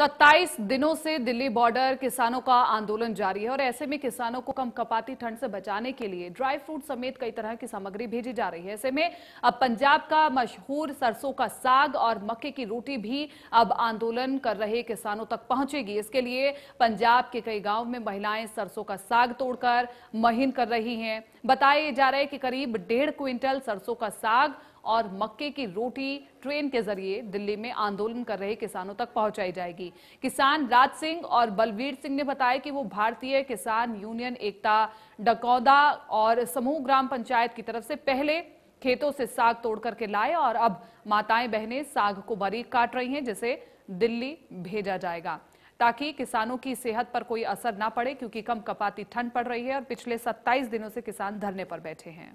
सत्ताईस दिनों से दिल्ली बॉर्डर किसानों का आंदोलन जारी है और ऐसे में किसानों को कम कपाती ठंड से बचाने के लिए ड्राई फ्रूट समेत कई तरह की सामग्री भेजी जा रही है ऐसे में अब पंजाब का मशहूर सरसों का साग और मक्के की रोटी भी अब आंदोलन कर रहे किसानों तक पहुंचेगी इसके लिए पंजाब के कई गाँव में महिलाएं सरसों का साग तोड़कर महीन कर रही है बताया जा रहा है कि करीब डेढ़ क्विंटल सरसों का साग और मक्के की रोटी ट्रेन के जरिए दिल्ली में आंदोलन कर रहे किसानों तक पहुंचाई जाएगी किसान राज सिंह और बलवीर सिंह ने बताया कि वो भारतीय किसान यूनियन एकता डकौदा और समूह ग्राम पंचायत की तरफ से पहले खेतों से साग तोड़ करके लाए और अब माताएं बहनें साग को बरी काट रही हैं जिसे दिल्ली भेजा जाएगा ताकि किसानों की सेहत पर कोई असर ना पड़े क्योंकि कम कपाती ठंड पड़ रही है और पिछले 27 दिनों से किसान धरने पर बैठे हैं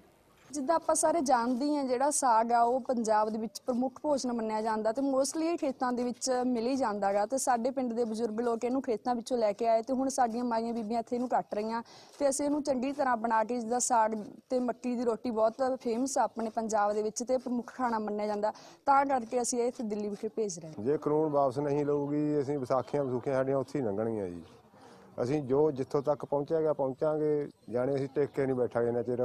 ਜਿੱਦਾਂ ਆਪਾਂ ਸਾਰੇ ਜਾਣਦੇ ਹਾਂ ਜਿਹੜਾ ਸਾਗ ਆ ਉਹ ਪੰਜਾਬ ਦੇ ਵਿੱਚ ਪ੍ਰਮੁੱਖ ਭੋਜਨ ਮੰਨਿਆ ਜਾਂਦਾ ਤੇ ਮੋਸਟਲੀ ਖੇਤਾਂ ਦੇ ਵਿੱਚ ਮਿਲ ਹੀ ਜਾਂਦਾਗਾ ਤੇ ਸਾਡੇ ਪਿੰਡ ਦੇ ਬਜ਼ੁਰਗ ਲੋਕ ਇਹਨੂੰ ਖੇਤਾਂ ਵਿੱਚੋਂ ਲੈ ਕੇ ਆਏ ਤੇ ਹੁਣ ਸਾਡੀਆਂ ਮਾਈਆਂ ਬੀਬੀਆਂ ਇੱਥੇ ਇਹਨੂੰ ਕੱਟ ਰਹੀਆਂ ਤੇ ਅਸੀਂ ਇਹਨੂੰ ਚੰਗੀ ਤਰ੍ਹਾਂ ਬਣਾ ਕੇ ਜਿਹਦਾ ਸਾਗ ਤੇ ਮੱਕੀ ਦੀ ਰੋਟੀ ਬਹੁਤ ਫੇਮਸ ਆ ਆਪਣੇ ਪੰਜਾਬ ਦੇ ਵਿੱਚ ਤੇ ਪ੍ਰਮੁੱਖ ਖਾਣਾ ਮੰਨਿਆ ਜਾਂਦਾ ਤਾਂ ਕਰਕੇ ਅਸੀਂ ਇਹ ਇੱਥੇ ਦਿੱਲੀ ਵਿਖੇ ਭੇਜ ਰਹੇ ਹਾਂ ਜੇ ਕਰੋੜ ਵਾਪਸ ਨਹੀਂ ਲਊਗੀ ਅਸੀਂ ਵਿਸਾਖੀਆਂ ਵਿਸੂਖੀਆਂ ਸਾਡੀਆਂ ਉੱਥੇ ਹੀ ਲੰਘਣੀਆਂ ਜੀ ਅਸੀਂ ਜੋ ਜਿੱਥੋਂ ਤੱਕ ਪਹੁੰਚਿਆ ਗਿਆ ਪਹੁੰਚਾਂਗੇ ਜਾਣੇ ਅਸੀਂ ਟਿਕ ਕੇ ਨਹੀਂ ਬੈਠਾਗੇ ਨਾ ਚਿਰ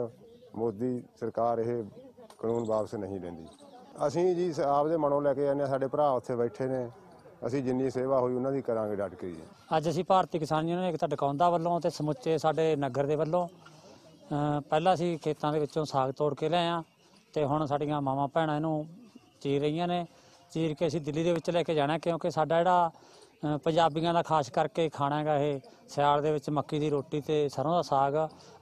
ਮੋਦੀ ਸਰਕਾਰ ਇਹ ਕਾਨੂੰਨ ਵਾਪਸ ਨਹੀਂ ਲੈਂਦੀ ਅਸੀਂ ਜੀ ਆਪਦੇ ਮਨੋਂ ਲੈ ਕੇ ਆਨੇ ਸਾਡੇ ਭਰਾ ਉੱਥੇ ਬੈਠੇ ਨੇ ਅਸੀਂ ਜਿੰਨੀ ਸੇਵਾ ਹੋਈ ਉਹਨਾਂ ਦੀ ਕਰਾਂਗੇ ਡਟ ਕੇ ਜੀ ਅੱਜ ਅਸੀਂ ਭਾਰਤੀ ਕਿਸਾਨ ਜੀ ਨੇ ਇੱਕ ਤਾਂ ਡਕਾਉਂਦਾ ਵੱਲੋਂ ਤੇ ਸਮੁੱਚੇ ਸਾਡੇ ਨਗਰ ਦੇ ਵੱਲੋਂ ਪਹਿਲਾਂ ਅਸੀਂ ਖੇਤਾਂ ਦੇ ਵਿੱਚੋਂ ਸਾਗ ਤੋੜ ਕੇ ਲਿਆ ਆ ਤੇ ਹੁਣ ਸਾਡੀਆਂ ਮਾਵਾਂ ਭੈਣਾਂ ਇਹਨੂੰ ਚੀਰ ਰਹੀਆਂ ਨੇ ਚੀਰ ਕੇ ਅਸੀਂ ਦਿੱਲੀ ਦੇ ਵਿੱਚ ਲੈ ਕੇ ਜਾਣਾ ਕਿਉਂਕਿ ਸਾਡਾ ਜਿਹੜਾ ਪੰਜਾਬੀਆਂ ਦਾ ਖਾਸ ਕਰਕੇ ਖਾਣਾ ਹੈਗਾ ਇਹ ਸਿਆਲ ਦੇ ਵਿੱਚ ਮੱਕੀ ਦੀ ਰੋਟੀ ਤੇ ਸਰੋਂ ਦਾ ਸਾਗ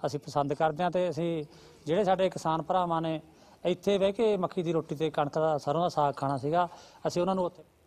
ਅਸੀਂ ਪਸੰਦ ਕਰਦੇ ਆ ਤੇ ਅਸੀਂ ਜਿਹੜੇ ਸਾਡੇ ਕਿਸਾਨ ਭਰਾਵਾਂ ਨੇ ਇੱਥੇ ਬਹਿ ਕੇ ਮੱਕੀ ਦੀ ਰੋਟੀ ਤੇ ਕਣਕ ਦਾ ਸਰੋਂ ਦਾ ਸਾਗ ਖਾਣਾ ਸੀਗਾ ਅਸੀਂ ਉਹਨਾਂ ਨੂੰ ਉੱਥੇ